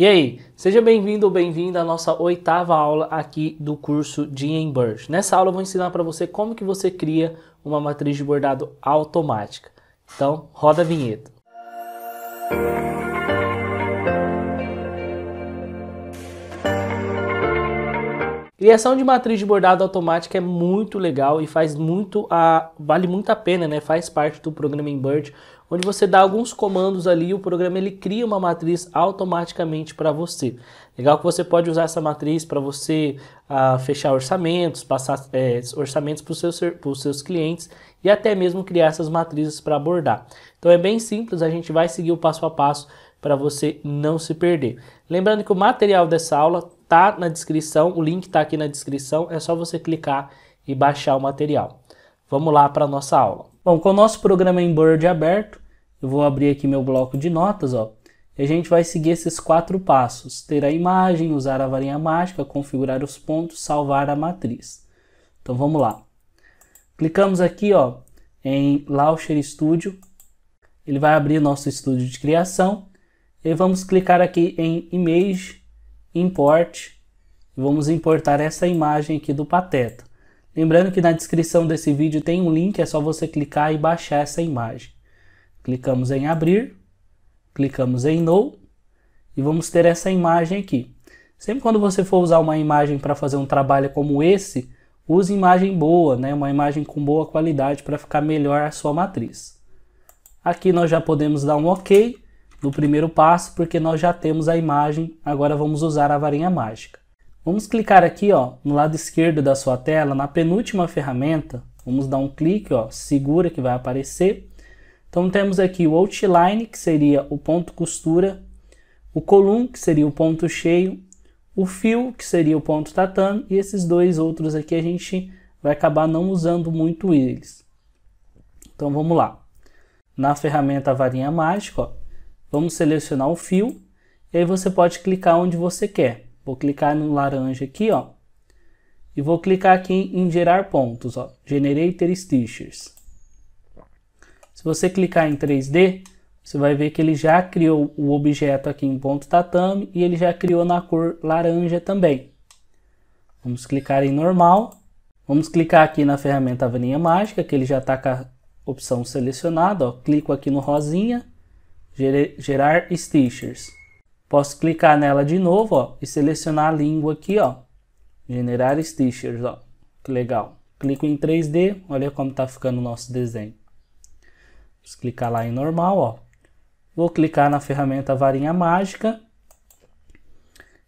E aí, seja bem-vindo ou bem-vinda à nossa oitava aula aqui do curso de Emburge. Nessa aula eu vou ensinar para você como que você cria uma matriz de bordado automática. Então, roda a vinheta. Criação de matriz de bordado automática é muito legal e faz muito a vale muito a pena, né? Faz parte do programa Embird, onde você dá alguns comandos ali e o programa ele cria uma matriz automaticamente para você. Legal que você pode usar essa matriz para você ah, fechar orçamentos, passar é, orçamentos para os seus, seus clientes e até mesmo criar essas matrizes para abordar. Então é bem simples, a gente vai seguir o passo a passo para você não se perder. Lembrando que o material dessa aula tá na descrição, o link está aqui na descrição, é só você clicar e baixar o material. Vamos lá para a nossa aula. Bom, com o nosso programa em Bird aberto, eu vou abrir aqui meu bloco de notas, ó. E a gente vai seguir esses quatro passos: ter a imagem, usar a varinha mágica, configurar os pontos, salvar a matriz. Então vamos lá. Clicamos aqui, ó, em Launcher Studio. Ele vai abrir nosso estúdio de criação. E vamos clicar aqui em Image, Import. Vamos importar essa imagem aqui do Pateta. Lembrando que na descrição desse vídeo tem um link, é só você clicar e baixar essa imagem. Clicamos em abrir, clicamos em no e vamos ter essa imagem aqui. Sempre quando você for usar uma imagem para fazer um trabalho como esse, use imagem boa, né? uma imagem com boa qualidade para ficar melhor a sua matriz. Aqui nós já podemos dar um OK no primeiro passo, porque nós já temos a imagem, agora vamos usar a varinha mágica. Vamos clicar aqui ó, no lado esquerdo da sua tela, na penúltima ferramenta, vamos dar um clique, ó, segura que vai aparecer, então temos aqui o outline, que seria o ponto costura, o column, que seria o ponto cheio, o fio, que seria o ponto tatame, e esses dois outros aqui a gente vai acabar não usando muito eles. Então vamos lá. Na ferramenta varinha mágica, ó, vamos selecionar o fio, e aí você pode clicar onde você quer. Vou clicar no laranja aqui, ó, e vou clicar aqui em gerar pontos, ó, Generator Stitches. Se você clicar em 3D, você vai ver que ele já criou o objeto aqui em ponto tatame e ele já criou na cor laranja também. Vamos clicar em normal. Vamos clicar aqui na ferramenta varinha mágica, que ele já está com a opção selecionada. Ó. Clico aqui no rosinha, gerar stitchers. Posso clicar nela de novo ó, e selecionar a língua aqui, ó. Generar stitchers, ó. Que legal. Clico em 3D, olha como está ficando o nosso desenho. Vou clicar lá em normal, ó. Vou clicar na ferramenta varinha mágica.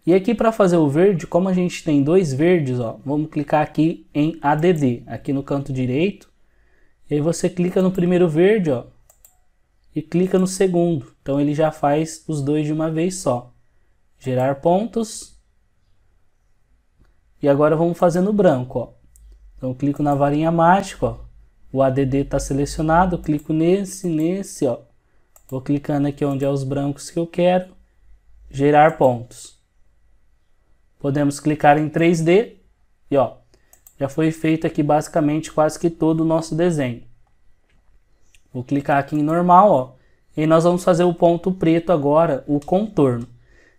E aqui para fazer o verde, como a gente tem dois verdes, ó, vamos clicar aqui em ADD, aqui no canto direito. E aí você clica no primeiro verde, ó, e clica no segundo. Então ele já faz os dois de uma vez só. Gerar pontos. E agora vamos fazer no branco, ó. Então clico na varinha mágica, ó. O ADD está selecionado, eu clico nesse, nesse, ó. Vou clicando aqui onde é os brancos que eu quero. Gerar pontos. Podemos clicar em 3D e ó, já foi feito aqui basicamente quase que todo o nosso desenho. Vou clicar aqui em normal, ó. E nós vamos fazer o ponto preto agora, o contorno.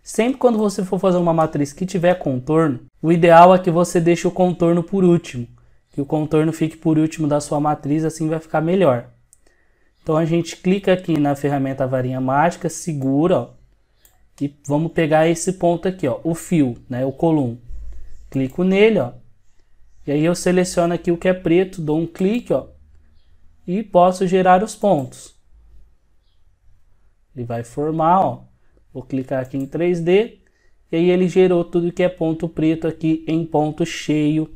Sempre quando você for fazer uma matriz que tiver contorno, o ideal é que você deixe o contorno por último que o contorno fique por último da sua matriz, assim vai ficar melhor. Então a gente clica aqui na ferramenta varinha mágica, segura, ó, e vamos pegar esse ponto aqui, ó, o fio, né, o column. Clico nele, ó, e aí eu seleciono aqui o que é preto, dou um clique, ó, e posso gerar os pontos. Ele vai formar, ó, vou clicar aqui em 3D, e aí ele gerou tudo que é ponto preto aqui em ponto cheio,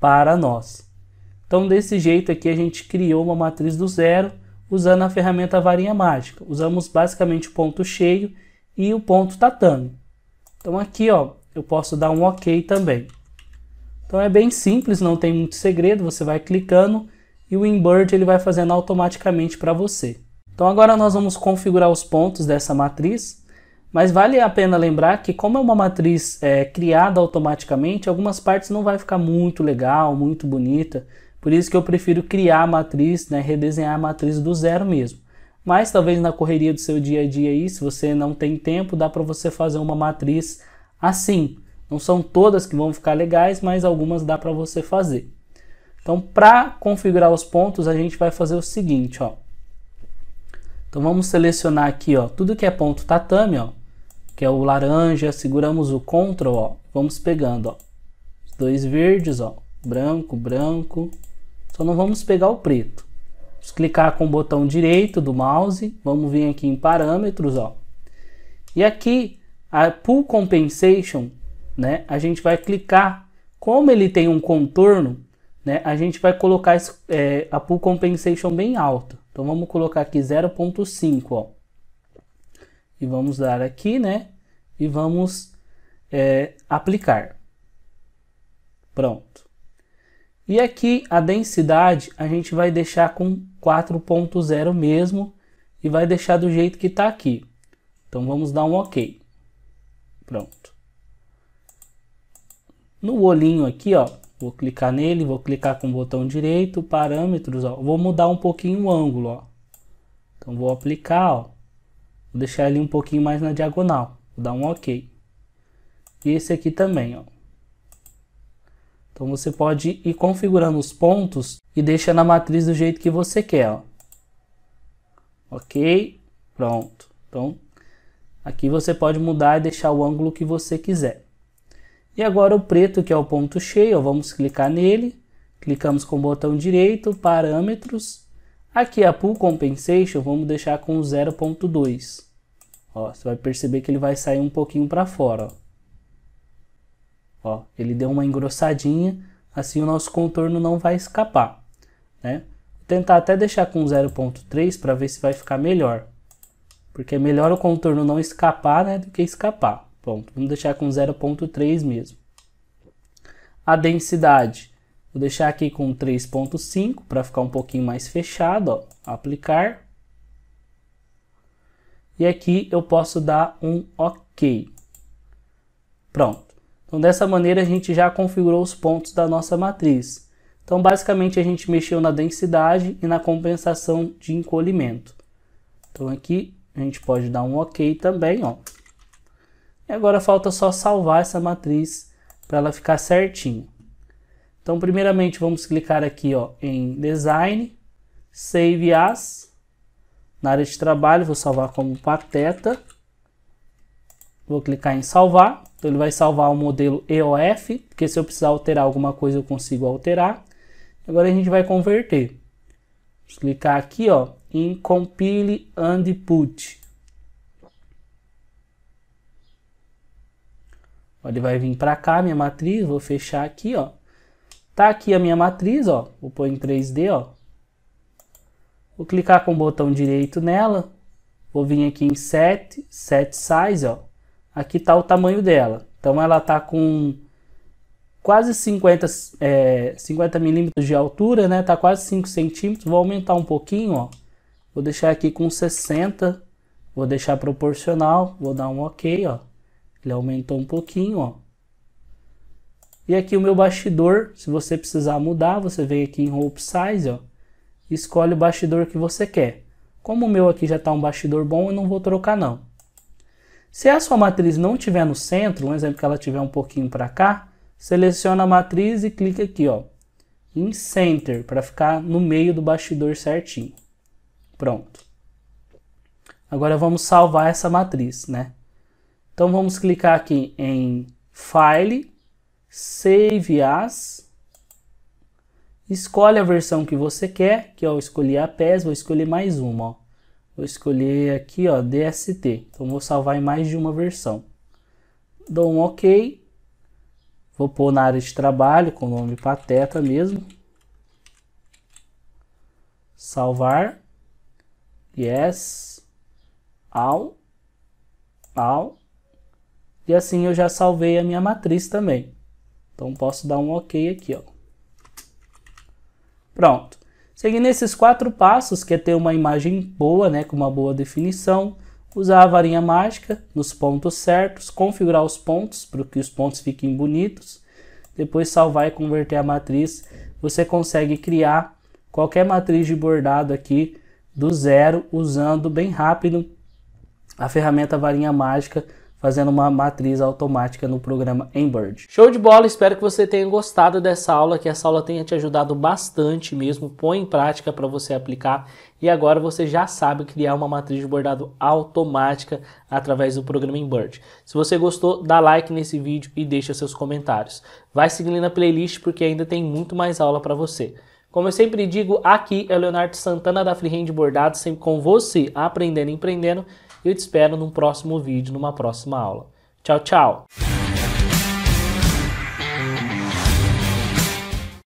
para nós. Então, desse jeito aqui, a gente criou uma matriz do zero usando a ferramenta varinha mágica. Usamos basicamente o ponto cheio e o ponto tatame. Então, aqui ó, eu posso dar um OK também. Então, é bem simples, não tem muito segredo. Você vai clicando e o inbird ele vai fazendo automaticamente para você. Então, agora nós vamos configurar os pontos dessa matriz. Mas vale a pena lembrar que, como é uma matriz é, criada automaticamente, algumas partes não vai ficar muito legal, muito bonita. Por isso que eu prefiro criar a matriz, né, redesenhar a matriz do zero mesmo. Mas talvez na correria do seu dia a dia aí, se você não tem tempo, dá para você fazer uma matriz assim. Não são todas que vão ficar legais, mas algumas dá para você fazer. Então, para configurar os pontos, a gente vai fazer o seguinte, ó. Então vamos selecionar aqui, ó, tudo que é ponto tatame, ó que é o laranja, seguramos o Ctrl, ó, vamos pegando, ó, os dois verdes, ó, branco, branco, só não vamos pegar o preto. Vamos clicar com o botão direito do mouse, vamos vir aqui em parâmetros, ó, e aqui a Pool Compensation, né, a gente vai clicar, como ele tem um contorno, né, a gente vai colocar esse, é, a Pool Compensation bem alta. Então vamos colocar aqui 0.5, ó e vamos dar aqui, né? E vamos é, aplicar. Pronto. E aqui a densidade a gente vai deixar com 4.0 mesmo e vai deixar do jeito que está aqui. Então vamos dar um OK. Pronto. No olhinho aqui, ó, vou clicar nele, vou clicar com o botão direito, parâmetros, ó, vou mudar um pouquinho o ângulo, ó. Então vou aplicar, ó. Vou deixar ele um pouquinho mais na diagonal. Vou dar um OK. E esse aqui também, ó. Então você pode ir configurando os pontos e deixa na matriz do jeito que você quer, ó. Ok, pronto. Então aqui você pode mudar e deixar o ângulo que você quiser. E agora o preto que é o ponto cheio, ó, vamos clicar nele. Clicamos com o botão direito, parâmetros. Aqui a Pool Compensation vamos deixar com 0.2. Ó, você vai perceber que ele vai sair um pouquinho para fora. Ó. ó. ele deu uma engrossadinha, assim o nosso contorno não vai escapar. Né? Vou tentar até deixar com 0.3 para ver se vai ficar melhor. Porque é melhor o contorno não escapar né, do que escapar. Pronto, vamos deixar com 0.3 mesmo. A densidade, vou deixar aqui com 3.5 para ficar um pouquinho mais fechado. Ó. Aplicar e aqui eu posso dar um OK. Pronto. Então, dessa maneira, a gente já configurou os pontos da nossa matriz. Então, basicamente, a gente mexeu na densidade e na compensação de encolhimento. Então, aqui a gente pode dar um OK também. Ó. E agora falta só salvar essa matriz para ela ficar certinha. Então, primeiramente, vamos clicar aqui ó, em Design, Save As na área de trabalho, vou salvar como pateta. Vou clicar em salvar. Então ele vai salvar o modelo EOF, porque se eu precisar alterar alguma coisa eu consigo alterar. Agora a gente vai converter. clicar aqui ó, em compile and put. Ele vai vir para cá minha matriz, vou fechar aqui ó. Tá aqui a minha matriz ó, vou pôr em 3D ó. Vou clicar com o botão direito nela. Vou vir aqui em set, set size, ó. Aqui tá o tamanho dela. Então ela tá com quase 50, é, 50 milímetros de altura, né? Tá quase 5 centímetros. Vou aumentar um pouquinho, ó. Vou deixar aqui com 60. Vou deixar proporcional. Vou dar um OK, ó. Ele aumentou um pouquinho, ó. E aqui o meu bastidor, se você precisar mudar, você vem aqui em Rope Size, ó e escolhe o bastidor que você quer. Como o meu aqui já está um bastidor bom, eu não vou trocar não. Se a sua matriz não estiver no centro, um exemplo que ela estiver um pouquinho para cá, seleciona a matriz e clica aqui ó, em Center, para ficar no meio do bastidor certinho. Pronto. Agora vamos salvar essa matriz, né? Então vamos clicar aqui em File, Save As, Escolhe a versão que você quer, que ó, eu escolhi a PES, vou escolher mais uma, ó. Vou escolher aqui, ó, DST. Então vou salvar em mais de uma versão. Dou um OK. Vou pôr na área de trabalho com o nome Pateta mesmo. Salvar. Yes. All. All. E assim eu já salvei a minha matriz também. Então posso dar um OK aqui, ó. Pronto. Seguindo esses quatro passos, que é ter uma imagem boa, né, com uma boa definição, usar a varinha mágica nos pontos certos, configurar os pontos para que os pontos fiquem bonitos, depois salvar e converter a matriz, você consegue criar qualquer matriz de bordado aqui do zero usando bem rápido a ferramenta varinha mágica fazendo uma matriz automática no programa Embird. Show de bola, espero que você tenha gostado dessa aula, que essa aula tenha te ajudado bastante mesmo, põe em prática para você aplicar e agora você já sabe criar uma matriz de bordado automática através do programa Embird. Se você gostou, dá like nesse vídeo e deixa seus comentários. Vai seguindo na playlist porque ainda tem muito mais aula para você. Como eu sempre digo, aqui é o Leonardo Santana da Freehand Bordado, sempre com você, aprendendo e empreendendo. Eu te espero num próximo vídeo, numa próxima aula. Tchau, tchau!